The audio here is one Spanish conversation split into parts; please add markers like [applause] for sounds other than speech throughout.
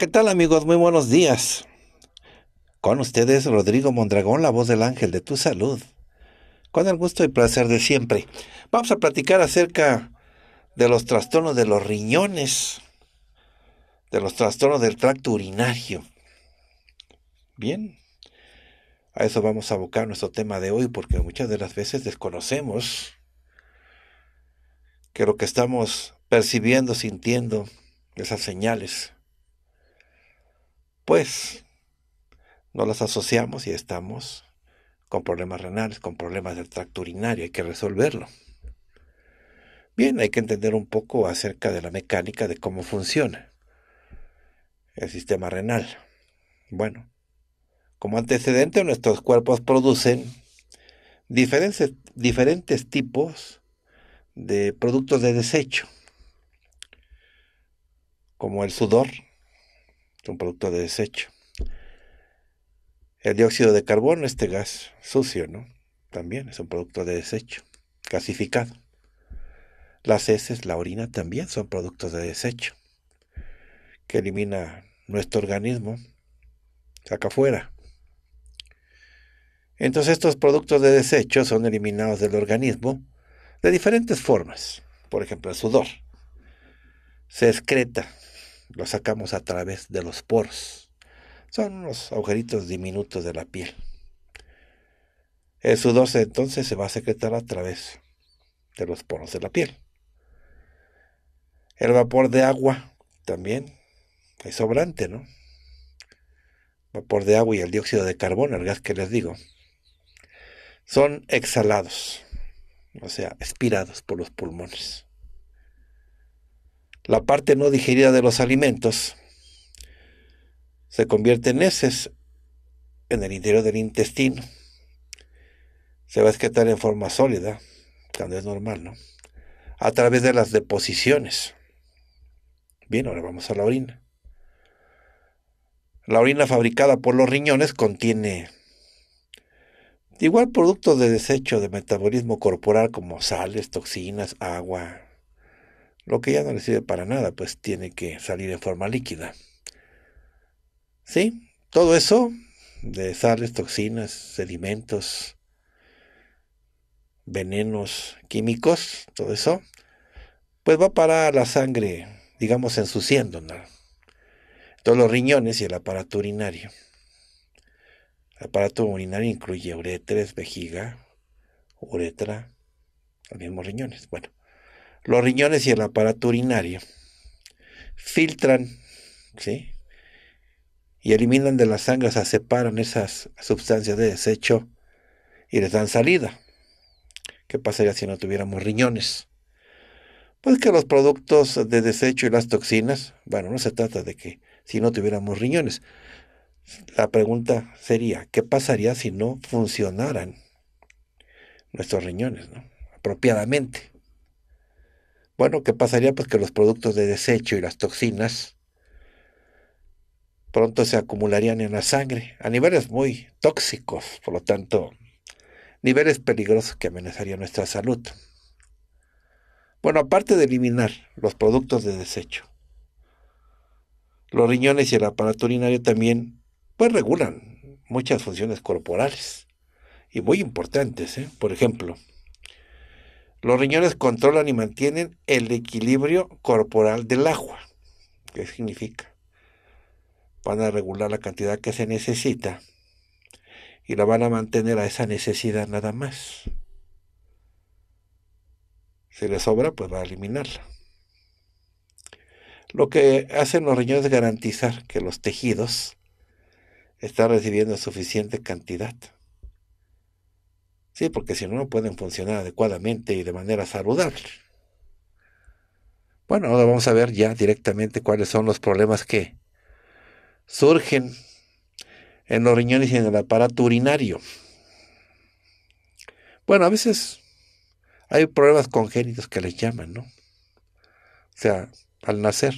¿qué tal amigos? Muy buenos días. Con ustedes Rodrigo Mondragón, la voz del ángel de tu salud. Con el gusto y placer de siempre. Vamos a platicar acerca de los trastornos de los riñones, de los trastornos del tracto urinario. Bien, a eso vamos a abocar nuestro tema de hoy porque muchas de las veces desconocemos que lo que estamos percibiendo, sintiendo, esas señales, pues no las asociamos y estamos con problemas renales, con problemas del tracto urinario, hay que resolverlo. Bien, hay que entender un poco acerca de la mecánica de cómo funciona el sistema renal. Bueno, como antecedente nuestros cuerpos producen diferentes, diferentes tipos de productos de desecho, como el sudor, es un producto de desecho. El dióxido de carbono, este gas sucio, ¿no? También es un producto de desecho, gasificado. Las heces, la orina también son productos de desecho que elimina nuestro organismo, Acá afuera. Entonces estos productos de desecho son eliminados del organismo de diferentes formas. Por ejemplo, el sudor se excreta lo sacamos a través de los poros. Son unos agujeritos diminutos de la piel. El sudor entonces se va a secretar a través de los poros de la piel. El vapor de agua también es sobrante, ¿no? Vapor de agua y el dióxido de carbono, el gas que les digo, son exhalados, o sea, expirados por los pulmones la parte no digerida de los alimentos se convierte en heces en el interior del intestino. Se va a excretar en forma sólida, cuando es normal, ¿no? A través de las deposiciones. Bien, ahora vamos a la orina. La orina fabricada por los riñones contiene igual productos de desecho de metabolismo corporal como sales, toxinas, agua, lo que ya no le sirve para nada, pues tiene que salir en forma líquida. ¿Sí? Todo eso de sales, toxinas, sedimentos, venenos químicos, todo eso, pues va para la sangre, digamos, ensuciándola. Todos los riñones y el aparato urinario. El aparato urinario incluye uretres, vejiga, uretra, los mismos riñones. Bueno, los riñones y el aparato urinario filtran, ¿sí? Y eliminan de la sangre, o separan esas sustancias de desecho y les dan salida. ¿Qué pasaría si no tuviéramos riñones? Pues que los productos de desecho y las toxinas, bueno, no se trata de que si no tuviéramos riñones. La pregunta sería, ¿qué pasaría si no funcionaran nuestros riñones, ¿no? apropiadamente? Bueno, ¿qué pasaría? Pues que los productos de desecho y las toxinas pronto se acumularían en la sangre a niveles muy tóxicos, por lo tanto, niveles peligrosos que amenazarían nuestra salud. Bueno, aparte de eliminar los productos de desecho, los riñones y el aparato urinario también pues regulan muchas funciones corporales y muy importantes, ¿eh? por ejemplo, los riñones controlan y mantienen el equilibrio corporal del agua. ¿Qué significa? Van a regular la cantidad que se necesita y la van a mantener a esa necesidad nada más. Si le sobra, pues va a eliminarla. Lo que hacen los riñones es garantizar que los tejidos están recibiendo suficiente cantidad porque si no, no pueden funcionar adecuadamente y de manera saludable. Bueno, ahora vamos a ver ya directamente cuáles son los problemas que surgen en los riñones y en el aparato urinario. Bueno, a veces hay problemas congénitos que les llaman, ¿no? O sea, al nacer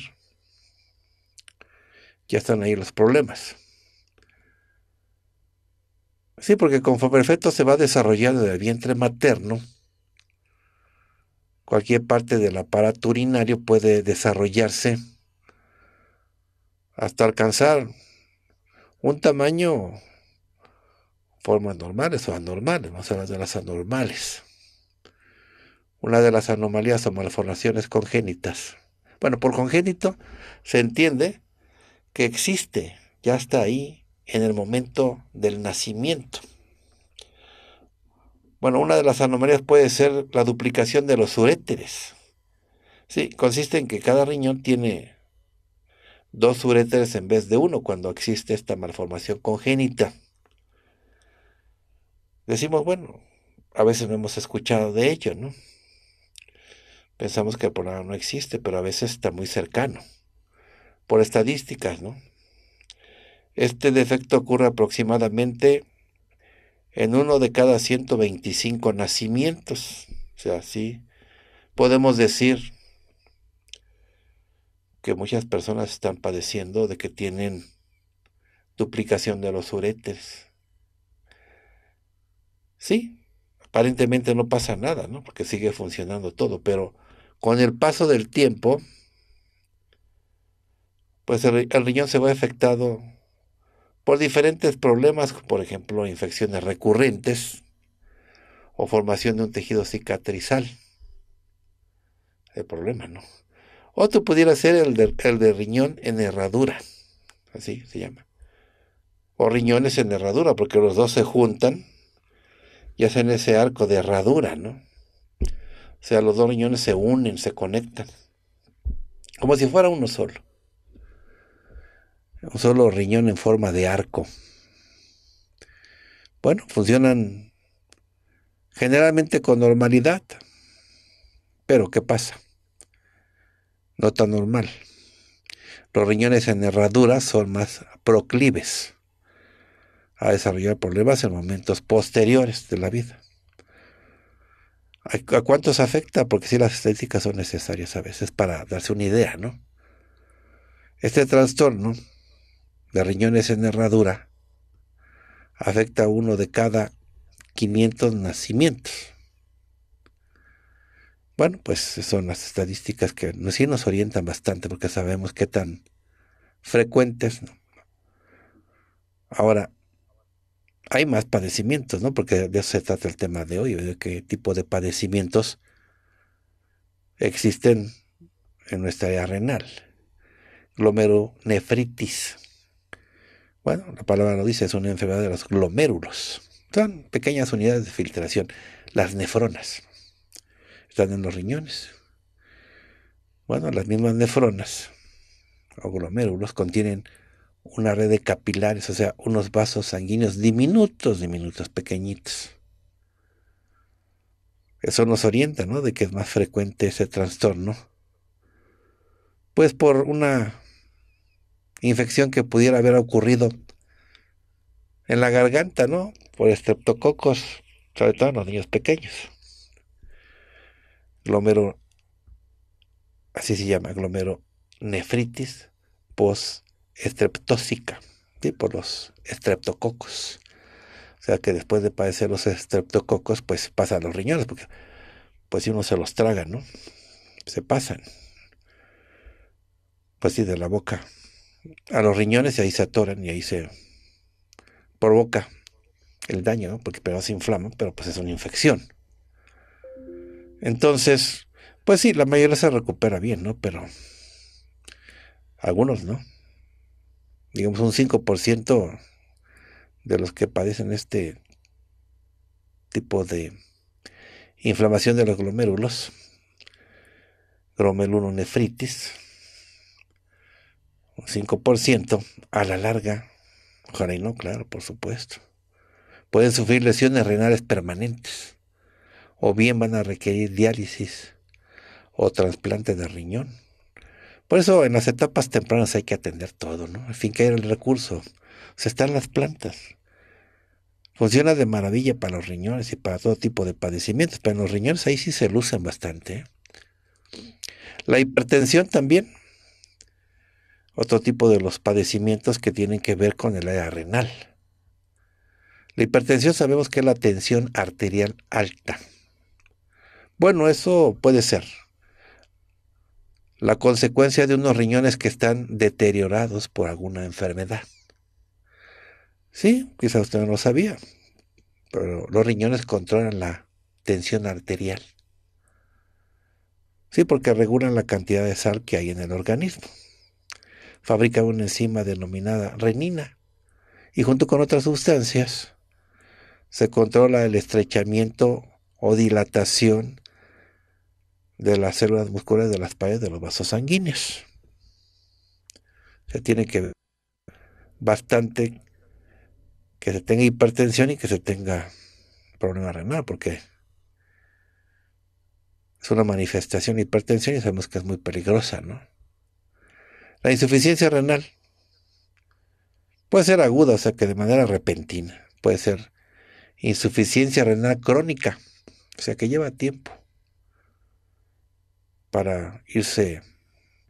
ya están ahí los problemas. Sí, porque conforme el se va desarrollando en el vientre materno, cualquier parte del aparato urinario puede desarrollarse hasta alcanzar un tamaño, formas normales o anormales, vamos a hablar de las anormales. Una de las anomalías o malformaciones congénitas. Bueno, por congénito se entiende que existe, ya está ahí, en el momento del nacimiento. Bueno, una de las anomalías puede ser la duplicación de los ureteres. Sí, consiste en que cada riñón tiene dos ureteres en vez de uno cuando existe esta malformación congénita. Decimos, bueno, a veces no hemos escuchado de ello, ¿no? Pensamos que el problema no existe, pero a veces está muy cercano. Por estadísticas, ¿no? Este defecto ocurre aproximadamente en uno de cada 125 nacimientos. O sea, sí, podemos decir que muchas personas están padeciendo de que tienen duplicación de los uréteres. Sí, aparentemente no pasa nada, ¿no? Porque sigue funcionando todo, pero con el paso del tiempo, pues el, riñón se va afectado por diferentes problemas, por ejemplo, infecciones recurrentes o formación de un tejido cicatrizal. El problema, ¿no? Otro pudiera ser el de, el de riñón en herradura, así se llama. O riñones en herradura, porque los dos se juntan y hacen ese arco de herradura, ¿no? O sea, los dos riñones se unen, se conectan, como si fuera uno solo un solo riñón en forma de arco. Bueno, funcionan generalmente con normalidad, pero ¿qué pasa? No tan normal. Los riñones en herradura son más proclives a desarrollar problemas en momentos posteriores de la vida. ¿A cuántos afecta? Porque sí las estéticas son necesarias a veces para darse una idea, ¿no? Este trastorno de riñones en herradura afecta a uno de cada 500 nacimientos. Bueno, pues son las estadísticas que sí nos orientan bastante porque sabemos qué tan frecuentes. Ahora, hay más padecimientos, ¿no? Porque de eso se trata el tema de hoy, de qué tipo de padecimientos existen en nuestra área renal. Glomeronefritis. Bueno, la palabra lo dice, es una enfermedad de los glomérulos. Son pequeñas unidades de filtración, las nefronas. Están en los riñones. Bueno, las mismas nefronas o glomérulos contienen una red de capilares, o sea, unos vasos sanguíneos diminutos, diminutos, pequeñitos. Eso nos orienta, ¿no? De que es más frecuente ese trastorno. Pues por una infección que pudiera haber ocurrido en la garganta, ¿no? Por estreptococos, sobre todo en los niños pequeños. Glomero, así se llama, nefritis postestreptósica, ¿sí? por los estreptococos. O sea que después de padecer los estreptococos, pues pasan los riñones, porque pues si uno se los traga, ¿no? Se pasan. Pues sí, de la boca a los riñones y ahí se atoran y ahí se provoca el daño, porque pero se inflama, pero pues es una infección. Entonces, pues sí, la mayoría se recupera bien, ¿no? Pero algunos no. Digamos un 5% de los que padecen este tipo de inflamación de los glomérulos, glomerulonefritis, un 5%, a la larga, ojalá y no, claro, por supuesto, pueden sufrir lesiones renales permanentes, o bien van a requerir diálisis o trasplante de riñón. Por eso en las etapas tempranas hay que atender todo, ¿no? Al fin que el recurso. O sea, están las plantas. Funciona de maravilla para los riñones y para todo tipo de padecimientos, pero en los riñones ahí sí se lucen bastante. ¿eh? La hipertensión también otro tipo de los padecimientos que tienen que ver con el área renal. La hipertensión sabemos que es la tensión arterial alta. Bueno, eso puede ser. La consecuencia de unos riñones que están deteriorados por alguna enfermedad. Sí, quizás usted no lo sabía, pero los riñones controlan la tensión arterial. Sí, porque regulan la cantidad de sal que hay en el organismo fabrica una enzima denominada renina y junto con otras sustancias se controla el estrechamiento o dilatación de las células musculares de las paredes de los vasos sanguíneos. Se tiene que ver bastante que se tenga hipertensión y que se tenga problema renal, porque es una manifestación de hipertensión y sabemos que es muy peligrosa, ¿no? La insuficiencia renal puede ser aguda, o sea que de manera repentina. Puede ser insuficiencia renal crónica, o sea que lleva tiempo para irse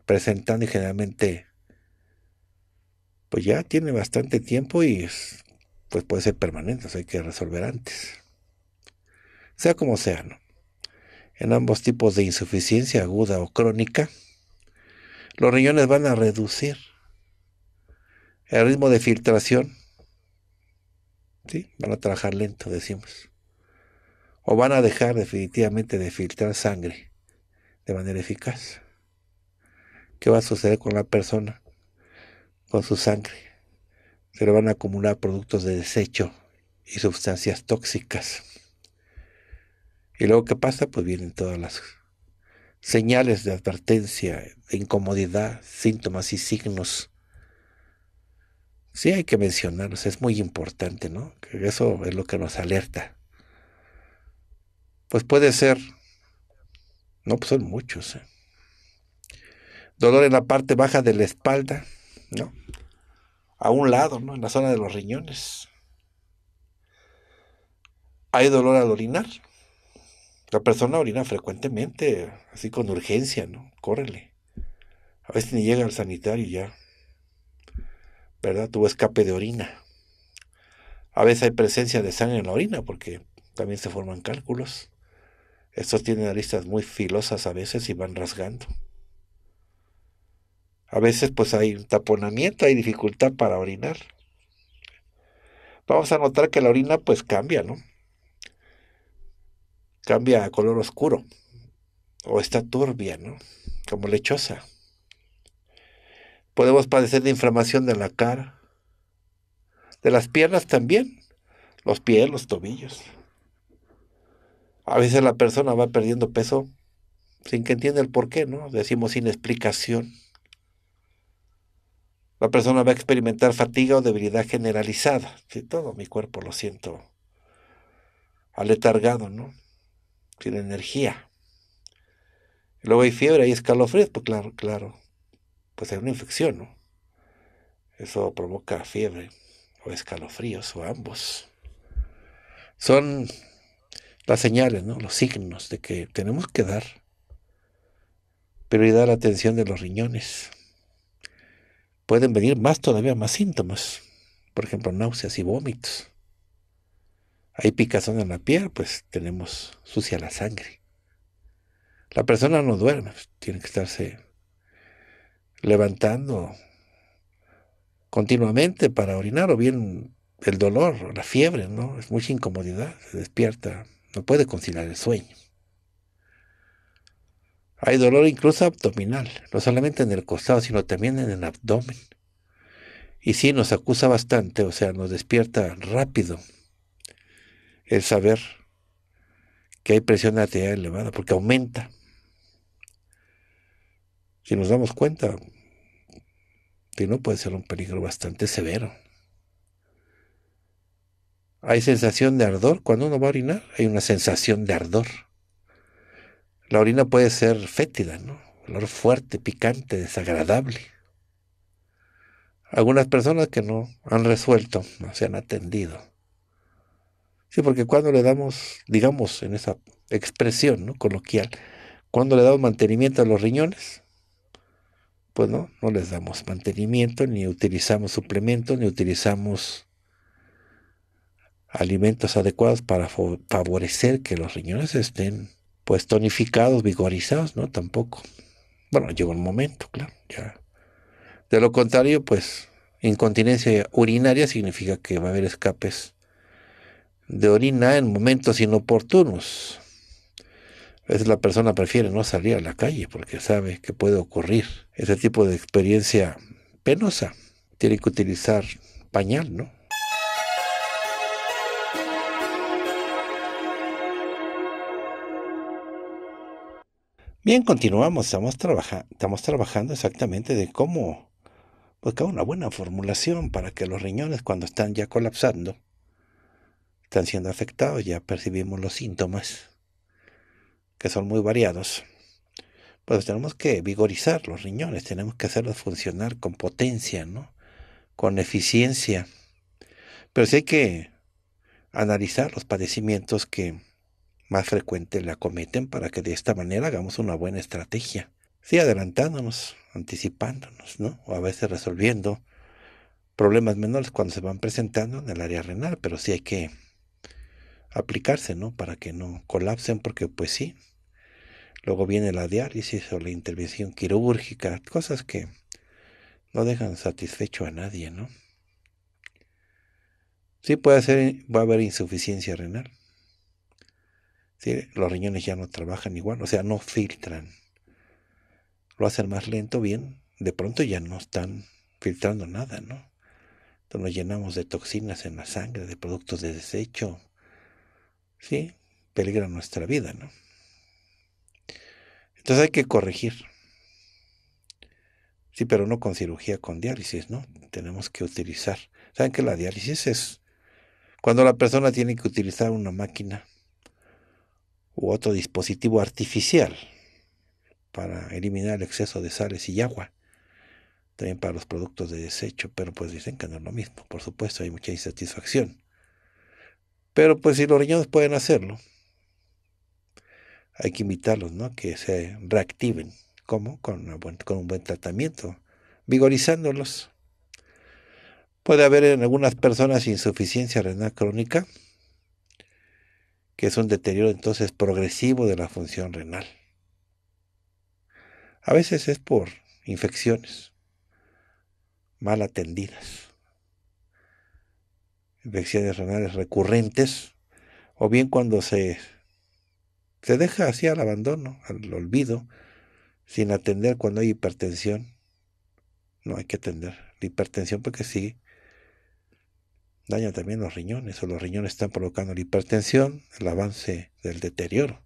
presentando y generalmente pues ya tiene bastante tiempo y pues puede ser permanente, o sea, hay que resolver antes. Sea como sea, ¿no? En ambos tipos de insuficiencia aguda o crónica, los riñones van a reducir el ritmo de filtración. ¿sí? Van a trabajar lento, decimos. O van a dejar definitivamente de filtrar sangre de manera eficaz. ¿Qué va a suceder con la persona? Con su sangre. Se le van a acumular productos de desecho y sustancias tóxicas. Y luego, ¿qué pasa? Pues vienen todas las señales de advertencia, incomodidad, síntomas y signos. Sí hay que mencionarlos, es muy importante, ¿no? Que eso es lo que nos alerta. Pues puede ser, no, pues son muchos. ¿eh? Dolor en la parte baja de la espalda, ¿no? A un lado, ¿no? En la zona de los riñones. Hay dolor al orinar, la persona orina frecuentemente, así con urgencia, ¿no? Córrele. A veces ni llega al sanitario ya. ¿Verdad? Tuvo escape de orina. A veces hay presencia de sangre en la orina porque también se forman cálculos. Estos tienen aristas muy filosas a veces y van rasgando. A veces pues hay un taponamiento, hay dificultad para orinar. Vamos a notar que la orina pues cambia, ¿no? cambia a color oscuro o está turbia, ¿no? Como lechosa. Podemos padecer de inflamación de la cara, de las piernas también, los pies, los tobillos. A veces la persona va perdiendo peso sin que entienda el por qué, ¿no? Decimos sin explicación. La persona va a experimentar fatiga o debilidad generalizada. Si todo mi cuerpo lo siento aletargado, ¿no? tiene energía. luego hay fiebre y escalofríos, pues claro, claro, pues hay una infección, ¿no? Eso provoca fiebre o escalofríos o ambos. Son las señales, ¿no? Los signos de que tenemos que dar prioridad a la atención de los riñones. Pueden venir más todavía, más síntomas. Por ejemplo, náuseas y vómitos. Hay picazón en la piel, pues tenemos sucia la sangre. La persona no duerme, pues, tiene que estarse levantando continuamente para orinar o bien el dolor la fiebre, ¿no? Es mucha incomodidad, se despierta, no puede conciliar el sueño. Hay dolor incluso abdominal, no solamente en el costado, sino también en el abdomen. Y sí, nos acusa bastante, o sea, nos despierta rápido el saber que hay presión de arterial elevada, porque aumenta. Si nos damos cuenta, si no puede ser un peligro bastante severo. Hay sensación de ardor cuando uno va a orinar, hay una sensación de ardor. La orina puede ser fétida, ¿no? Olor fuerte, picante, desagradable. Algunas personas que no han resuelto, no se han atendido Sí, porque cuando le damos, digamos, en esa expresión ¿no? coloquial, cuando le damos mantenimiento a los riñones, pues no, no les damos mantenimiento, ni utilizamos suplementos, ni utilizamos alimentos adecuados para favorecer que los riñones estén pues tonificados, vigorizados, ¿no? Tampoco. Bueno, llegó un momento, claro, ya. De lo contrario, pues incontinencia urinaria significa que va a haber escapes de orina en momentos inoportunos. A veces la persona prefiere no salir a la calle porque sabe que puede ocurrir ese tipo de experiencia penosa. Tiene que utilizar pañal, ¿no? Bien, continuamos. Estamos, estamos trabajando exactamente de cómo buscar una buena formulación para que los riñones cuando están ya colapsando están siendo afectados, ya percibimos los síntomas, que son muy variados. Pues tenemos que vigorizar los riñones, tenemos que hacerlos funcionar con potencia, ¿no? con eficiencia. Pero sí hay que analizar los padecimientos que más frecuentes la cometen para que de esta manera hagamos una buena estrategia. Sí, adelantándonos, anticipándonos, ¿no? O a veces resolviendo problemas menores cuando se van presentando en el área renal, pero sí hay que aplicarse, ¿no? Para que no colapsen, porque pues sí. Luego viene la diálisis o la intervención quirúrgica, cosas que no dejan satisfecho a nadie, ¿no? Sí puede ser, va a haber insuficiencia renal. si los riñones ya no trabajan igual, o sea, no filtran. Lo hacen más lento, bien, de pronto ya no están filtrando nada, ¿no? Entonces nos llenamos de toxinas en la sangre, de productos de desecho, sí, peligra nuestra vida, ¿no? Entonces hay que corregir. Sí, pero no con cirugía, con diálisis, ¿no? Tenemos que utilizar. ¿Saben que la diálisis es cuando la persona tiene que utilizar una máquina u otro dispositivo artificial para eliminar el exceso de sales y agua? También para los productos de desecho, pero pues dicen que no es lo mismo. Por supuesto, hay mucha insatisfacción. Pero pues si los riñones pueden hacerlo, hay que invitarlos, ¿no? Que se reactiven. ¿Cómo? Con, con un buen tratamiento, vigorizándolos. Puede haber en algunas personas insuficiencia renal crónica, que es un deterioro entonces progresivo de la función renal. A veces es por infecciones mal atendidas infecciones renales recurrentes, o bien cuando se, se deja así al abandono, al olvido, sin atender cuando hay hipertensión. No hay que atender la hipertensión porque sí daña también los riñones, o los riñones están provocando la hipertensión, el avance del deterioro.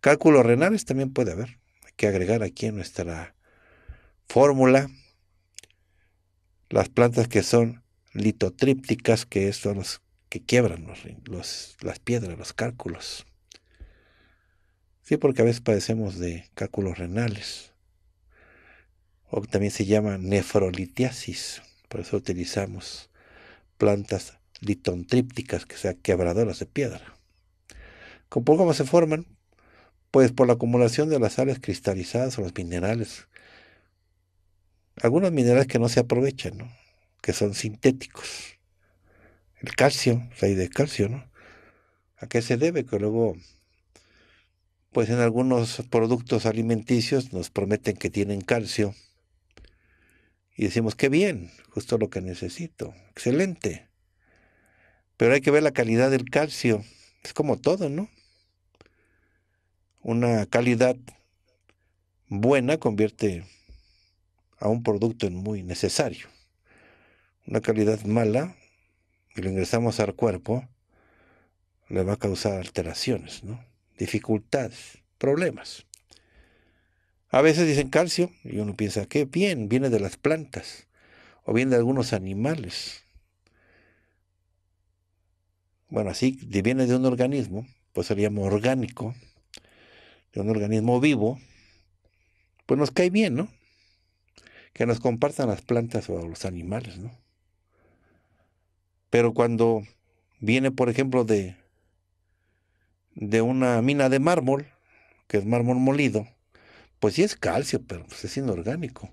Cálculos renales también puede haber, hay que agregar aquí en nuestra fórmula las plantas que son litotrípticas, que son las que quiebran las piedras, los cálculos. Sí, porque a veces padecemos de cálculos renales. O también se llama nefrolitiasis. Por eso utilizamos plantas litontrípticas, que sean quebradoras de piedra. cómo se forman? Pues por la acumulación de las sales cristalizadas o los minerales. Algunos minerales que no se aprovechan, ¿no? que son sintéticos. El calcio, hay de calcio, ¿no? ¿A qué se debe? Que luego, pues en algunos productos alimenticios nos prometen que tienen calcio. Y decimos, qué bien, justo lo que necesito, excelente. Pero hay que ver la calidad del calcio. Es como todo, ¿no? Una calidad buena convierte a un producto en muy necesario una calidad mala y lo ingresamos al cuerpo, le va a causar alteraciones, ¿no? dificultades, problemas. A veces dicen calcio y uno piensa, qué bien, viene de las plantas o viene de algunos animales. Bueno, así viene de un organismo, pues seríamos orgánico, de un organismo vivo, pues nos cae bien, ¿no? Que nos compartan las plantas o los animales, ¿no? Pero cuando viene, por ejemplo, de, de una mina de mármol, que es mármol molido, pues sí es calcio, pero pues, es inorgánico.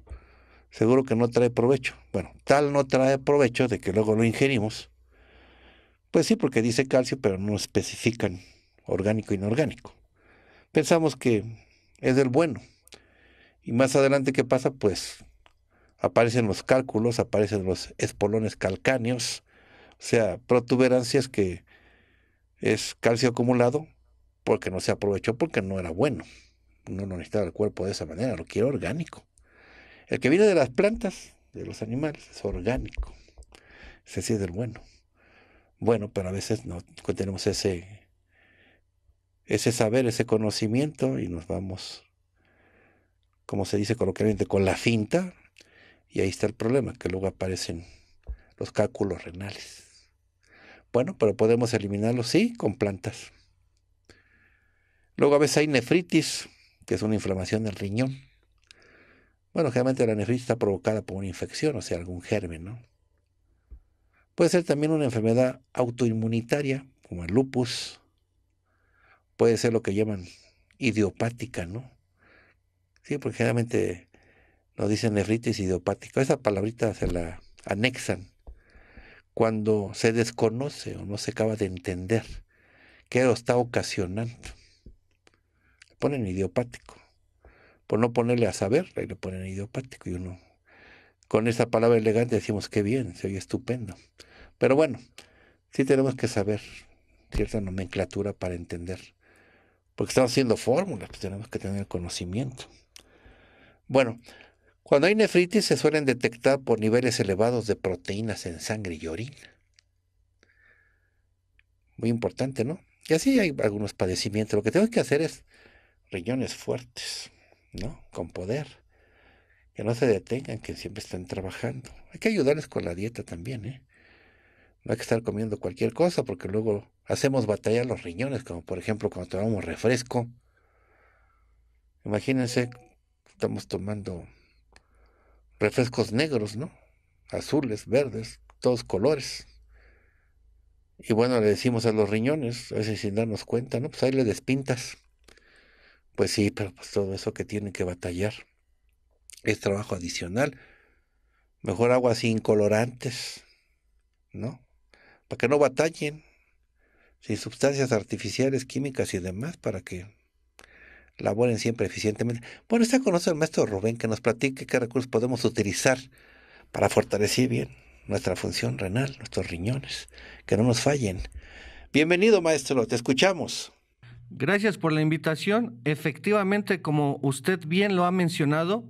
Seguro que no trae provecho. Bueno, tal no trae provecho de que luego lo ingerimos. Pues sí, porque dice calcio, pero no especifican orgánico e inorgánico. Pensamos que es del bueno. Y más adelante, ¿qué pasa? Pues aparecen los cálculos, aparecen los espolones calcáneos, sea, protuberancias que es calcio acumulado porque no se aprovechó porque no era bueno. No necesitaba el cuerpo de esa manera, lo quiero orgánico. El que viene de las plantas, de los animales, es orgánico. Se es el bueno. Bueno, pero a veces no tenemos ese, ese saber, ese conocimiento y nos vamos, como se dice coloquialmente, con la finta. Y ahí está el problema, que luego aparecen los cálculos renales. Bueno, pero podemos eliminarlo, sí, con plantas. Luego a veces hay nefritis, que es una inflamación del riñón. Bueno, generalmente la nefritis está provocada por una infección, o sea, algún germen, ¿no? Puede ser también una enfermedad autoinmunitaria, como el lupus. Puede ser lo que llaman idiopática, ¿no? Sí, porque generalmente nos dicen nefritis idiopática. Esa palabrita se la anexan cuando se desconoce o no se acaba de entender qué lo está ocasionando. Le ponen idiopático. Por no ponerle a saber, le ponen idiopático y uno con esa palabra elegante decimos qué bien, se oye estupendo. Pero bueno, sí tenemos que saber cierta nomenclatura para entender. Porque estamos haciendo fórmulas, pues tenemos que tener conocimiento. Bueno, cuando hay nefritis se suelen detectar por niveles elevados de proteínas en sangre y orina. Muy importante, ¿no? Y así hay algunos padecimientos. Lo que tengo que hacer es riñones fuertes, ¿no? Con poder. Que no se detengan, que siempre estén trabajando. Hay que ayudarles con la dieta también, ¿eh? No hay que estar comiendo cualquier cosa porque luego hacemos batalla a los riñones, como por ejemplo cuando tomamos refresco. Imagínense, estamos tomando refrescos negros, ¿no? Azules, verdes, todos colores. Y bueno, le decimos a los riñones, a veces sin darnos cuenta, ¿no? Pues ahí le despintas. Pues sí, pero pues todo eso que tienen que batallar es trabajo adicional. Mejor agua sin colorantes, ¿no? Para que no batallen. Sin sustancias artificiales, químicas y demás, para que laboren siempre eficientemente. Bueno, está con nosotros el maestro Rubén que nos platique qué recursos podemos utilizar para fortalecer bien nuestra función renal, nuestros riñones, que no nos fallen. Bienvenido, maestro, te escuchamos. Gracias por la invitación. Efectivamente, como usted bien lo ha mencionado,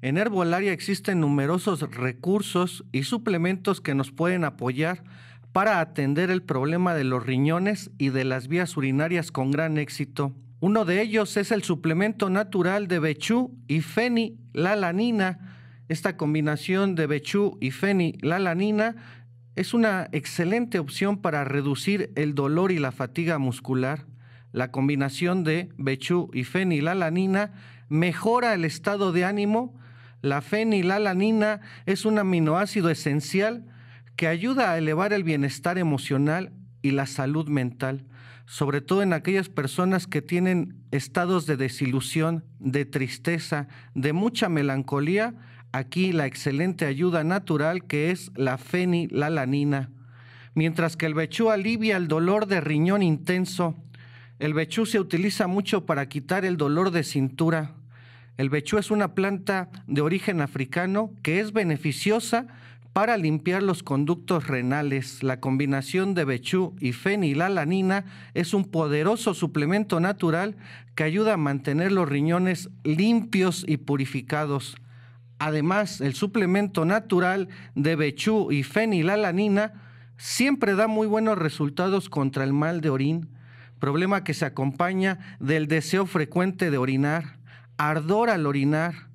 en Herbolaria existen numerosos recursos y suplementos que nos pueden apoyar para atender el problema de los riñones y de las vías urinarias con gran éxito. Uno de ellos es el suplemento natural de Bechú y fenilalanina. Esta combinación de Bechú y fenilalanina es una excelente opción para reducir el dolor y la fatiga muscular. La combinación de Bechú y fenilalanina mejora el estado de ánimo. La fenilalanina es un aminoácido esencial que ayuda a elevar el bienestar emocional y la salud mental sobre todo en aquellas personas que tienen estados de desilusión, de tristeza, de mucha melancolía, aquí la excelente ayuda natural que es la fenilalanina. Mientras que el bechú alivia el dolor de riñón intenso, el bechú se utiliza mucho para quitar el dolor de cintura. El bechú es una planta de origen africano que es beneficiosa para limpiar los conductos renales, la combinación de bechú y fenilalanina es un poderoso suplemento natural que ayuda a mantener los riñones limpios y purificados. Además, el suplemento natural de bechú y fenilalanina siempre da muy buenos resultados contra el mal de orín, problema que se acompaña del deseo frecuente de orinar, ardor al orinar,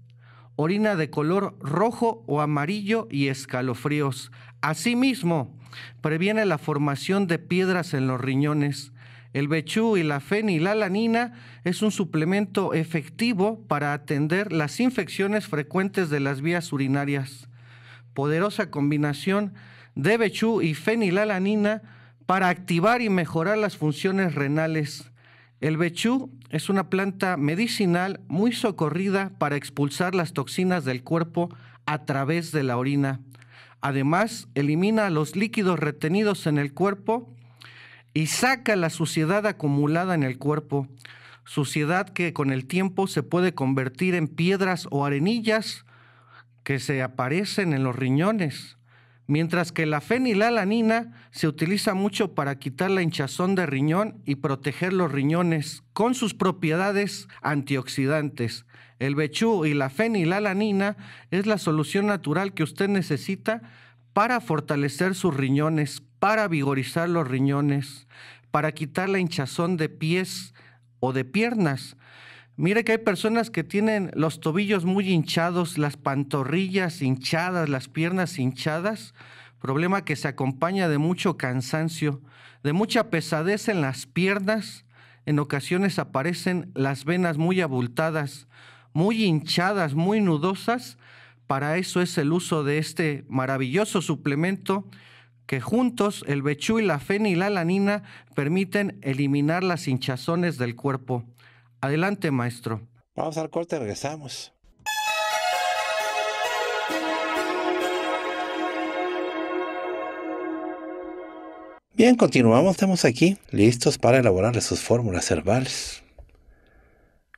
orina de color rojo o amarillo y escalofríos. Asimismo, previene la formación de piedras en los riñones. El bechú y la fenilalanina es un suplemento efectivo para atender las infecciones frecuentes de las vías urinarias. Poderosa combinación de bechú y fenilalanina para activar y mejorar las funciones renales. El bechú es una planta medicinal muy socorrida para expulsar las toxinas del cuerpo a través de la orina. Además, elimina los líquidos retenidos en el cuerpo y saca la suciedad acumulada en el cuerpo, suciedad que con el tiempo se puede convertir en piedras o arenillas que se aparecen en los riñones, mientras que la fenilalanina se utiliza mucho para quitar la hinchazón de riñón y proteger los riñones con sus propiedades antioxidantes. El bechú y la fenilalanina es la solución natural que usted necesita para fortalecer sus riñones, para vigorizar los riñones, para quitar la hinchazón de pies o de piernas Mire que hay personas que tienen los tobillos muy hinchados, las pantorrillas hinchadas, las piernas hinchadas, problema que se acompaña de mucho cansancio, de mucha pesadez en las piernas, en ocasiones aparecen las venas muy abultadas, muy hinchadas, muy nudosas. Para eso es el uso de este maravilloso suplemento que juntos el bechú y la lanina permiten eliminar las hinchazones del cuerpo. Adelante, maestro. Vamos al corte, regresamos. Bien, continuamos, estamos aquí, listos para elaborarle sus fórmulas herbales.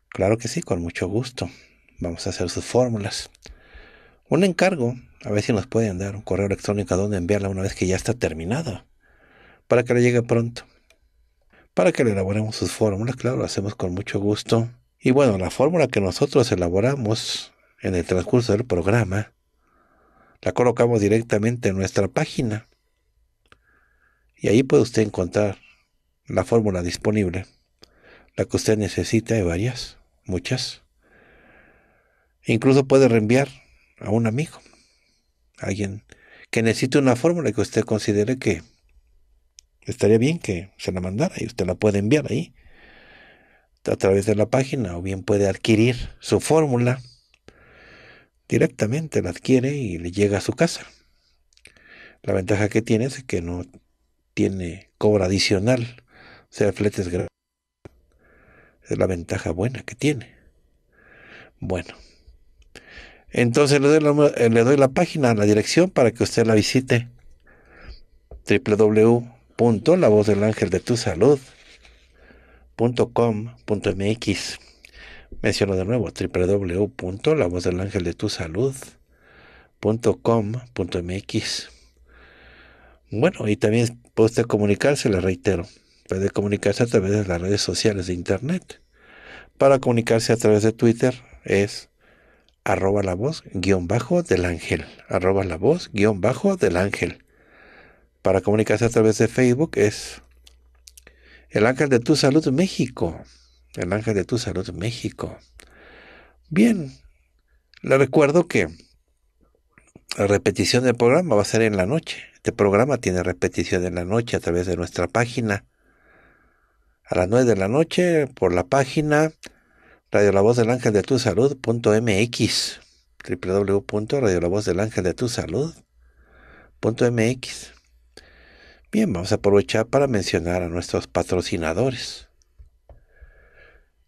Claro que sí, con mucho gusto. Vamos a hacer sus fórmulas. Un encargo, a ver si nos pueden dar un correo electrónico a donde enviarla una vez que ya está terminada, para que le llegue pronto para que le elaboremos sus fórmulas. Claro, lo hacemos con mucho gusto. Y bueno, la fórmula que nosotros elaboramos en el transcurso del programa, la colocamos directamente en nuestra página. Y ahí puede usted encontrar la fórmula disponible, la que usted necesita, hay varias, muchas. Incluso puede reenviar a un amigo, alguien que necesite una fórmula que usted considere que estaría bien que se la mandara y usted la puede enviar ahí a través de la página o bien puede adquirir su fórmula directamente, la adquiere y le llega a su casa. La ventaja que tiene es que no tiene cobra adicional, o sea, fletes gratis. Es la ventaja buena que tiene. Bueno, entonces le doy la, le doy la página, la dirección para que usted la visite www la voz del ángel de tu salud mx menciono de nuevo www voz del ángel de tu salud mx bueno y también puede usted comunicarse le reitero puede comunicarse a través de las redes sociales de internet para comunicarse a través de twitter es arroba la voz guión bajo del ángel arroba la voz guión bajo del ángel para comunicarse a través de Facebook es el Ángel de Tu Salud México. El Ángel de Tu Salud México. Bien, le recuerdo que la repetición del programa va a ser en la noche. Este programa tiene repetición en la noche a través de nuestra página. A las 9 de la noche por la página Radio La Voz del Ángel de Tu Salud .mx, .mx. Bien, vamos a aprovechar para mencionar a nuestros patrocinadores.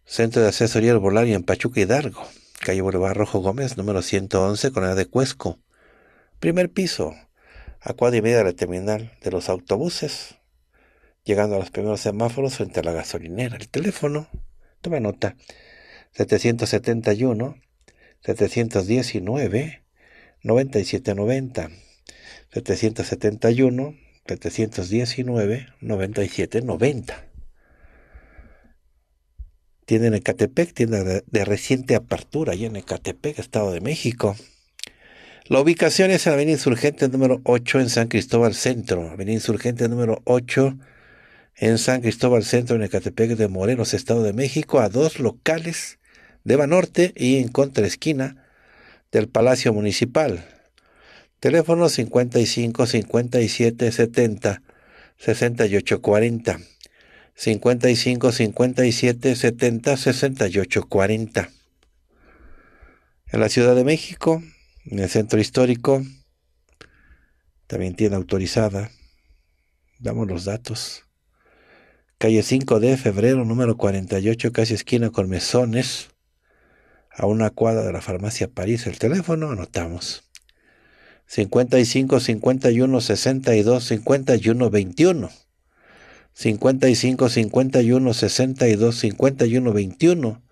Centro de Asesoría Herbolaria en Pachuca Hidalgo, calle Boulevard Rojo Gómez, número 111, con la de Cuesco. Primer piso, a cuadra y media de la terminal de los autobuses, llegando a los primeros semáforos frente a la gasolinera. El teléfono, toma nota, 771 719 9790 771 719 9790 90. Tienen en Ecatepec, tienda de, reciente apertura, allá en Ecatepec, Estado de México. La ubicación es Avenida Insurgente número 8 en San Cristóbal Centro. Avenida Insurgente número 8 en San Cristóbal Centro, en Ecatepec de Morelos, Estado de México, a dos locales de Banorte y en contraesquina del Palacio Municipal. Teléfono 55 57 70 68 40. 55 57 70 68 40. En la Ciudad de México, en el centro histórico, también tiene autorizada. Damos los datos. Calle 5 de febrero, número 48, casi esquina con mesones, a una cuadra de la farmacia París. El teléfono, anotamos 55, 51, 62, 51, 21. 55, 51, 62, 51, 21.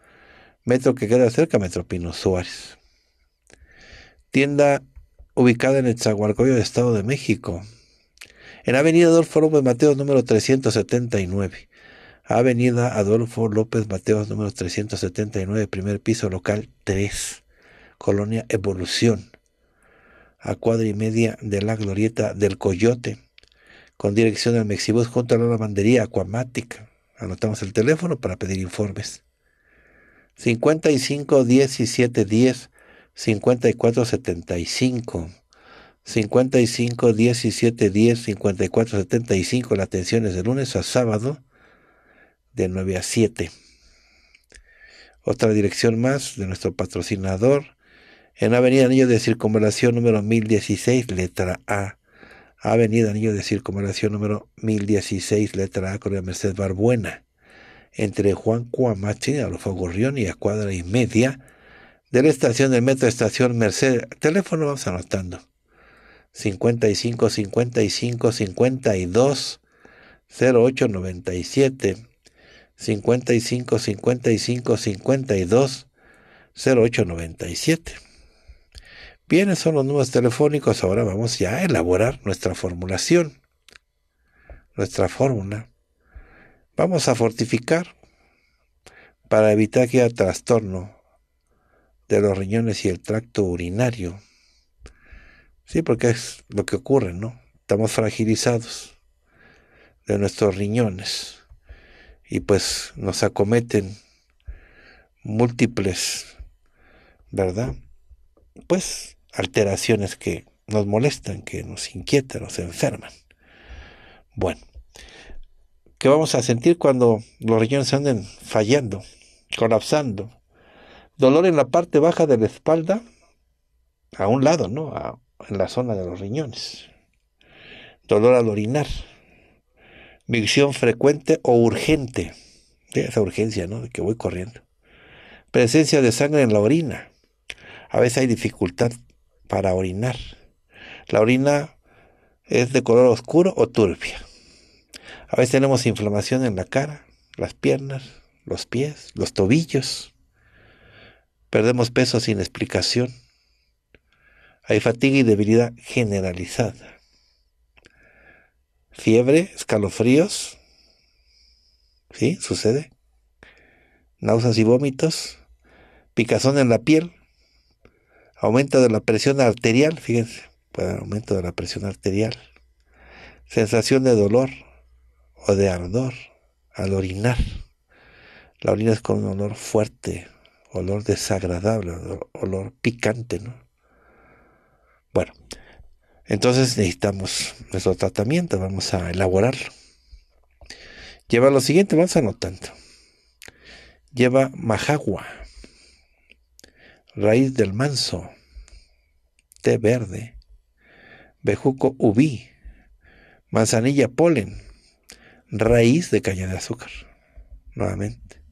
Metro que queda cerca, Metro Pino Suárez. Tienda ubicada en el Chaguarcoyo de Estado de México. En Avenida Adolfo López Mateos número 379. Avenida Adolfo López Mateos número 379, primer piso local 3, Colonia Evolución a cuadra y media de la glorieta del Coyote, con dirección al Mexibus junto a la lavandería acuamática Anotamos el teléfono para pedir informes. 55 17 10 54 75 55 17 10 54 75 la atención es de lunes a sábado de 9 a 7 otra dirección más de nuestro patrocinador en Avenida Anillo de Circunvalación número 1016, letra A. Avenida Anillo de Circunvalación número 1016, letra A, Correa Merced Barbuena, entre Juan Cuamachi, Alfa Gorrión y a cuadra y media de la estación del metro Estación Merced. Teléfono vamos anotando. 55 55 52 08 97 55 55 52 08 Bien, son los números telefónicos. Ahora vamos ya a elaborar nuestra formulación, nuestra fórmula. Vamos a fortificar para evitar que haya trastorno de los riñones y el tracto urinario. Sí, porque es lo que ocurre, ¿no? Estamos fragilizados de nuestros riñones y pues nos acometen múltiples, ¿verdad? Pues alteraciones que nos molestan, que nos inquietan, nos enferman. Bueno, ¿qué vamos a sentir cuando los riñones anden fallando, colapsando? Dolor en la parte baja de la espalda, a un lado, ¿no? en la zona de los riñones. Dolor al orinar. Micción frecuente o urgente. De esa urgencia, ¿no? De que voy corriendo. Presencia de sangre en la orina. A veces hay dificultad para orinar. La orina es de color oscuro o turbia. A veces tenemos inflamación en la cara, las piernas, los pies, los tobillos. Perdemos peso sin explicación. Hay fatiga y debilidad generalizada. Fiebre, escalofríos. ¿Sí? Sucede. Náuseas y vómitos. Picazón en la piel aumento de la presión arterial, fíjense, aumento de la presión arterial, sensación de dolor o de ardor al orinar. La orina es con un olor fuerte, olor desagradable, olor, picante, ¿no? Bueno, entonces necesitamos nuestro tratamiento, vamos a elaborarlo. Lleva lo siguiente, vamos anotando. Lleva majagua raíz del manso, té verde, bejuco ubí, manzanilla polen, raíz de caña de azúcar, nuevamente,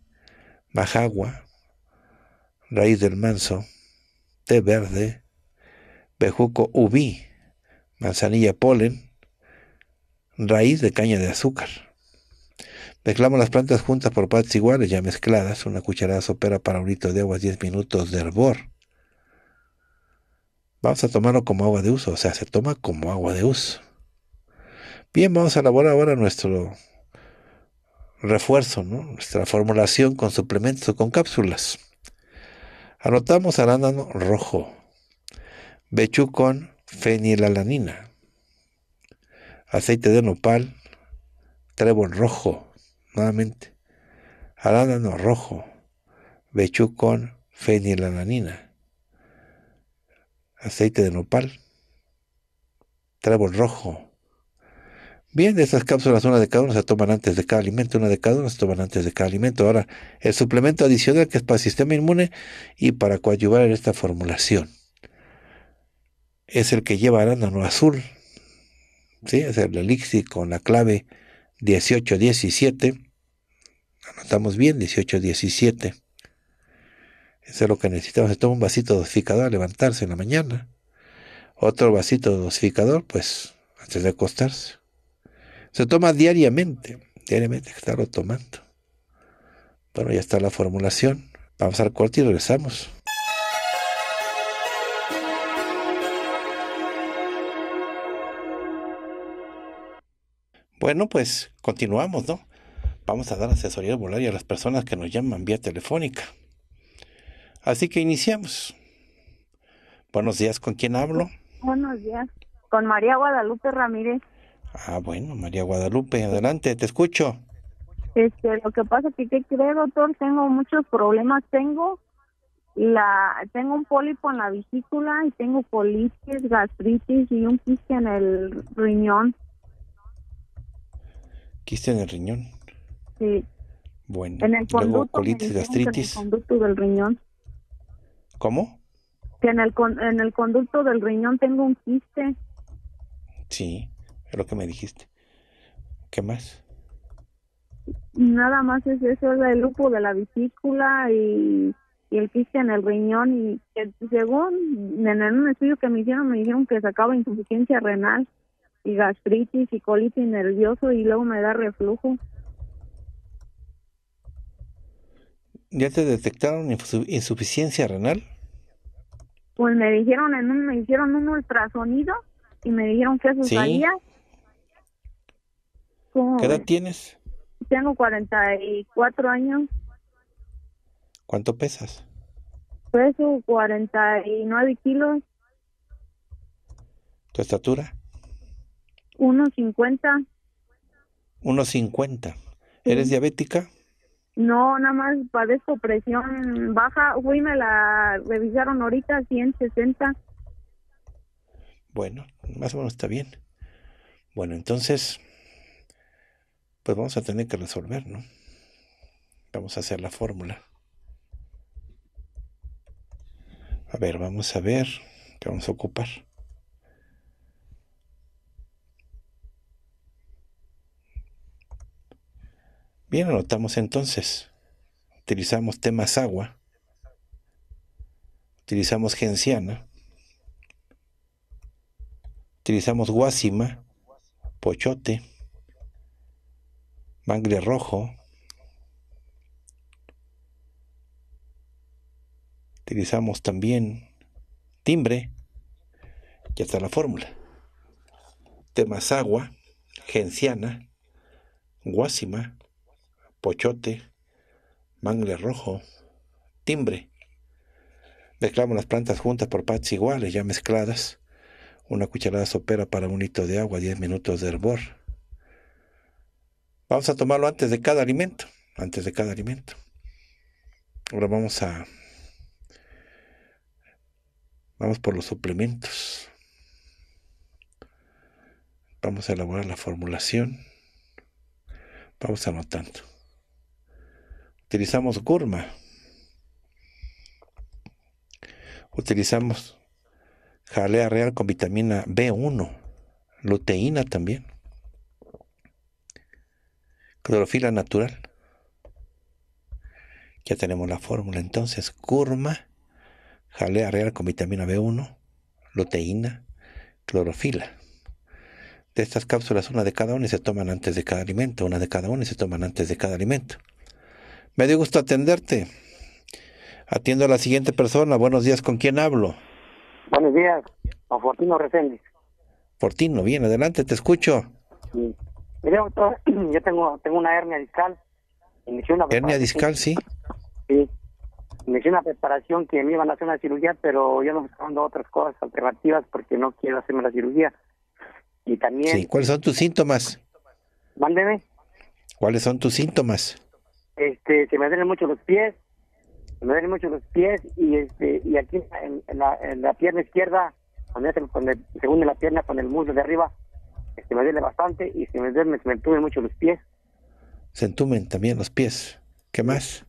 majagua, raíz del manso, té verde, bejuco ubí, manzanilla polen, raíz de caña de azúcar. Mezclamos las plantas juntas por partes iguales, ya mezcladas, una cucharada sopera para un litro de agua, 10 minutos de hervor. Vamos a tomarlo como agua de uso, o sea, se toma como agua de uso. Bien, vamos a elaborar ahora nuestro refuerzo, nuestra formulación con suplementos o con cápsulas. Anotamos arándano rojo, Bechucón, con fenilalanina, aceite de nopal, trébol rojo, nuevamente, arándano rojo, bechú con fenilalanina, aceite de nopal, trébol rojo. Bien, de estas cápsulas, una de cada una se toman antes de cada alimento, una de cada una se toman antes de cada alimento. Ahora, el suplemento adicional que es para el sistema inmune y para coadyuvar en esta formulación es el que lleva arándano azul, ¿sí? es el elixir con la clave 1817 Anotamos bien, 18-17. Eso es lo que necesitamos. Se toma un vasito dosificador a levantarse en la mañana. Otro vasito dosificador, pues, antes de acostarse. Se toma diariamente. Diariamente hay que estarlo tomando. Bueno, ya está la formulación. Vamos al corte y regresamos. Bueno, pues continuamos, ¿no? vamos a dar asesoría volaria a las personas que nos llaman vía telefónica. Así que iniciamos. Buenos días, ¿con quién hablo? Buenos días, con María Guadalupe Ramírez. Ah, bueno, María Guadalupe, adelante, te escucho. Este, lo que pasa es que, ¿qué doctor? Tengo muchos problemas. Tengo la tengo un pólipo en la vesícula y tengo colitis, gastritis y un quiste en el riñón. ¿Quiste en el riñón? Sí. Bueno, en el conducto, luego colitis, gastritis. conducto del riñón. ¿Cómo? Que en el, en el conducto del riñón tengo un quiste. Sí, es lo que me dijiste. ¿Qué más? Nada más es eso, es el lupo de la vesícula y, el quiste en el riñón. Y que según en un estudio que me hicieron, me dijeron que sacaba insuficiencia renal y gastritis y colitis nervioso y luego me da reflujo. ¿Ya te detectaron insuficiencia renal? Pues me dijeron en un, me hicieron un ultrasonido y me dijeron que eso salía. ¿Qué edad tienes? Tengo 44 años. ¿Cuánto pesas? Peso 49 kilos. ¿Tu estatura? 1,50. 1,50. ¿Eres diabética? No, nada más padezco presión baja. Uy, me la revisaron ahorita, 160. Bueno, más o menos está bien. Bueno, entonces, pues vamos a tener que resolver, ¿no? Vamos a hacer la fórmula. A ver, vamos a ver qué vamos a ocupar. Bien, anotamos entonces. Utilizamos temas agua. Utilizamos genciana. Utilizamos guásima, pochote, mangle rojo. Utilizamos también timbre. Ya está la fórmula. Temas agua, genciana, guásima, pochote, mangle rojo, timbre. Mezclamos las plantas juntas por partes iguales, ya mezcladas. Una cucharada sopera para un litro de agua, 10 minutos de hervor. Vamos a tomarlo antes de cada alimento, antes de cada alimento. Ahora vamos a vamos por los suplementos. Vamos a elaborar la formulación. Vamos anotando utilizamos Gurma. Utilizamos jalea real con vitamina B1, luteína también, clorofila natural. Ya tenemos la fórmula entonces, gurma, jalea real con vitamina B1, luteína, clorofila. De estas cápsulas, una de cada una y se toman antes de cada alimento, una de cada una y se toman antes de cada alimento. Me dio gusto atenderte. Atiendo a la siguiente persona. Buenos días, ¿con quién hablo? Buenos días, A Fortino Reséndiz. Fortino, bien, adelante, te escucho. Sí. doctor, [clears throat] yo tengo, una hernia discal. hernia discal, sí. Sí. Me hice una preparación que me iban a hacer una cirugía, pero yo estoy dando otras cosas alternativas porque no quiero hacerme la cirugía. Y también... Sí, ¿cuáles son tus síntomas? Mándeme. ¿Cuáles son tus síntomas? este, se me duelen mucho los pies, se me duelen mucho los pies y este, y aquí en, la, en la, pierna izquierda, cuando este, se, une la pierna con el muslo de arriba, este, me duele bastante y se me duelen, me entumen mucho los pies. Se entumen también los pies. ¿Qué más?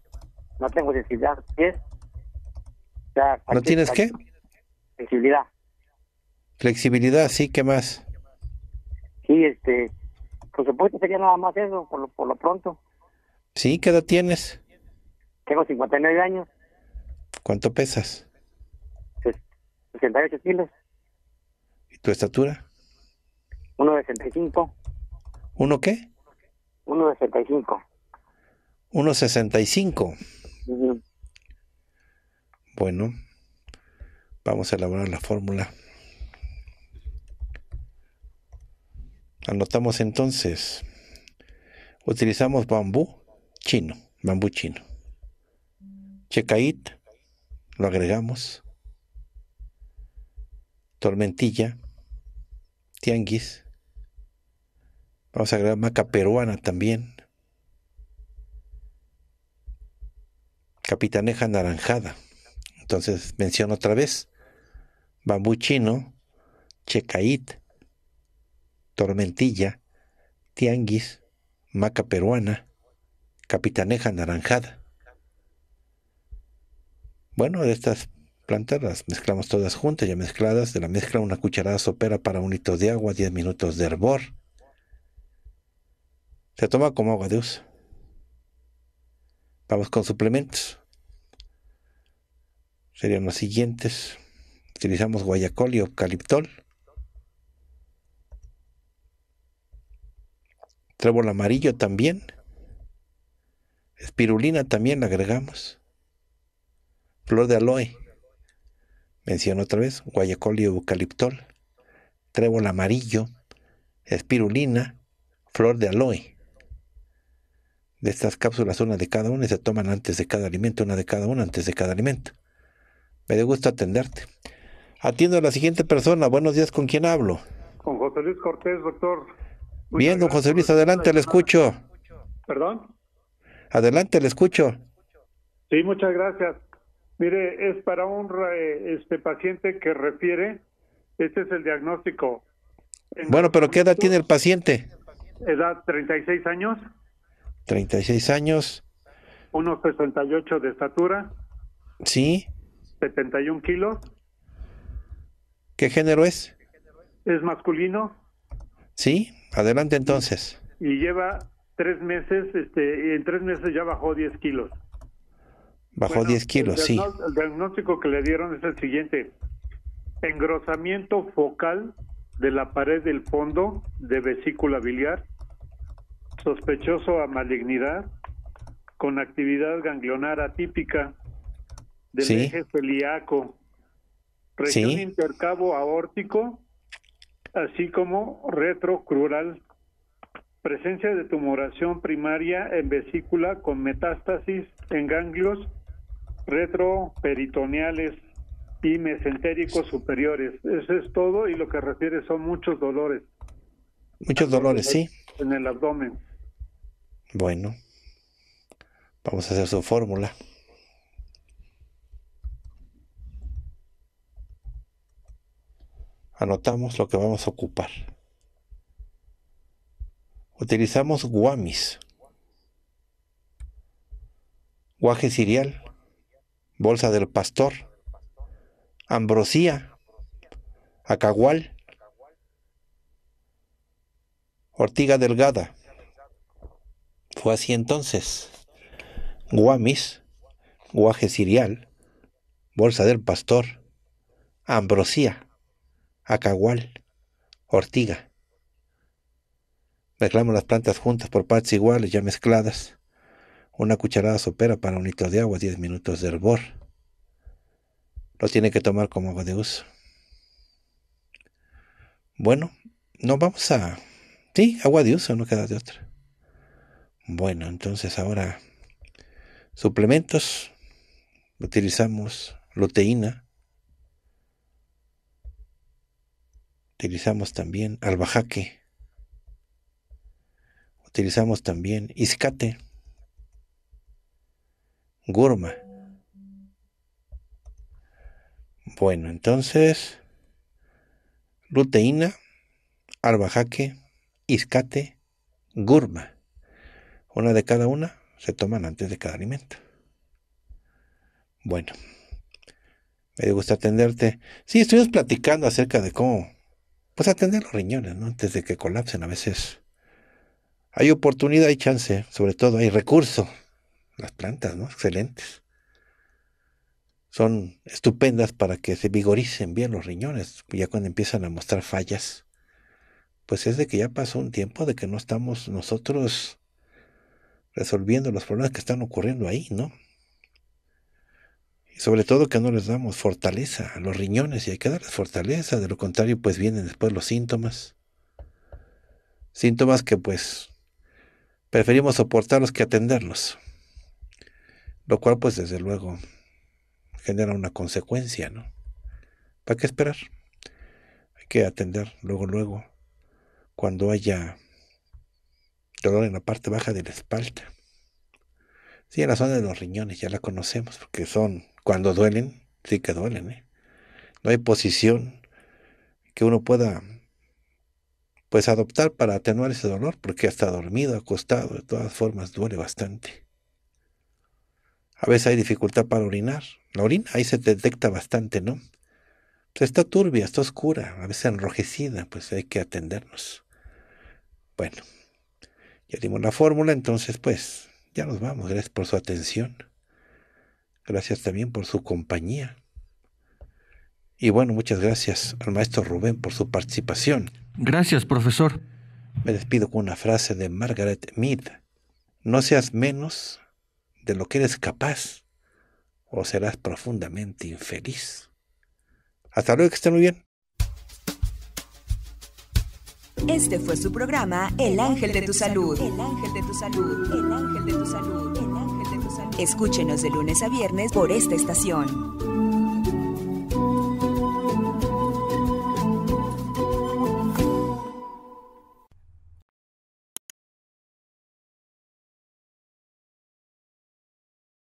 No tengo sensibilidad los pies. ¿No tienes qué? Sensibilidad. Flexibilidad, sí, ¿qué más? Sí, este, por supuesto sería nada más eso, por lo pronto. Sí, ¿qué edad tienes? Tengo 59 años. ¿Cuánto pesas? 68 kilos. ¿Y tu estatura? 1,65. ¿Uno qué? 1,65. 1,65. Bueno, vamos a elaborar la fórmula. Anotamos entonces. Utilizamos bambú chino, bambú chino. Checait, lo agregamos. Tormentilla, tianguis. Vamos a agregar maca peruana también. Capitaneja naranjada. Entonces menciono otra vez. Bambú chino, checaít, tormentilla, tianguis, maca peruana, capitaneja anaranjada. Bueno, de estas plantas las mezclamos todas juntas, ya mezcladas. De la mezcla una cucharada sopera para un litro de agua, 10 minutos de hervor. Se toma como agua de uso. Vamos con suplementos. Serían los siguientes. Utilizamos guayacol y eucaliptol. Trébol amarillo también. Espirulina también la agregamos. Flor de aloe. Menciono otra vez, guayacol y eucaliptol. Trébol amarillo. Espirulina. Flor de aloe. De estas cápsulas, una de cada una, y se toman antes de cada alimento, una de cada una, antes de cada alimento. Me dio gusto atenderte. Atiendo a la siguiente persona. Buenos días, ¿con quién hablo? Con José Luis Cortés, doctor. Bien, don José Luis, adelante, le escucho. ¿Perdón? Adelante, le escucho. Sí, muchas gracias. Mire, es para un eh, este paciente que refiere, este es el diagnóstico. bueno, pero ¿qué edad tiene el paciente? Edad 36 años. 36 años. 1,68 de estatura. Sí. 71 kilos. ¿Qué género es? Es masculino. Sí, adelante entonces. Y lleva tres meses, este, en tres meses ya bajó 10 kilos. Bajó 10 kilos, sí. El diagnóstico que le dieron es el siguiente. Engrosamiento focal de la pared del fondo de vesícula biliar, sospechoso a malignidad, con actividad ganglionar atípica del eje celíaco, región intercabo aórtico, así como retrocrural presencia de tumoración primaria en vesícula con metástasis en ganglios retroperitoneales y mesentéricos superiores. Eso es todo y lo que refiere son muchos dolores. Muchos dolores, sí. En el abdomen. Bueno, vamos a hacer su fórmula. Anotamos lo que vamos a ocupar utilizamos guamis, guaje cereal, bolsa del pastor, ambrosía, acagual, ortiga delgada. Fue así entonces. Guamis, guaje cereal, bolsa del pastor, ambrosía, acagual, ortiga. Mezclamos las plantas juntas por partes iguales, ya mezcladas. Una cucharada sopera para un litro de agua, 10 minutos de hervor. Lo tiene que tomar como agua de uso. Bueno, no vamos a... Sí, agua de uso, no queda de otra. Bueno, entonces ahora suplementos. Utilizamos luteína. Utilizamos también albajaque utilizamos también Iscate, Gurma. Bueno, entonces, luteína, arbajaque, iscate, gurma. Una de cada una se toman antes de cada alimento. Bueno, me gusta atenderte. Sí, estuvimos platicando acerca de cómo, pues atender los riñones, ¿no? Antes de que colapsen a veces hay oportunidad, y chance, sobre todo hay recurso. Las plantas, ¿no? Excelentes. Son estupendas para que se vigoricen bien los riñones. Ya cuando empiezan a mostrar fallas, pues es de que ya pasó un tiempo de que no estamos nosotros resolviendo los problemas que están ocurriendo ahí, ¿no? Y sobre todo que no les damos fortaleza a los riñones y hay que darles fortaleza, de lo contrario pues vienen después los síntomas. Síntomas que pues Preferimos soportarlos que atenderlos. Lo cual, pues desde luego, genera una consecuencia, ¿no? ¿Para qué esperar? Hay que atender luego, luego, cuando haya dolor en la parte baja de la espalda. Sí, en la zona de los riñones, ya la conocemos, porque son, cuando duelen, sí que duelen, ¿eh? No hay posición que uno pueda pues adoptar para atenuar ese dolor, porque hasta dormido, acostado, de todas formas duele bastante. A veces hay dificultad para orinar. La orina ahí se detecta bastante, ¿no? Pues, está turbia, está oscura, a veces enrojecida, pues hay que atendernos. Bueno, ya dimos la fórmula, entonces pues ya nos vamos. Gracias por su atención. Gracias también por su compañía. Y bueno, muchas gracias al maestro Rubén por su participación. Gracias, profesor. Me despido con una frase de Margaret Mead. No seas menos de lo que eres capaz o serás profundamente infeliz. Hasta luego, que estén muy bien. Este fue su programa El Ángel de tu Salud. El Ángel de tu Salud. El Ángel de tu Salud. El Ángel de tu Salud. Escúchenos de lunes a viernes por esta estación.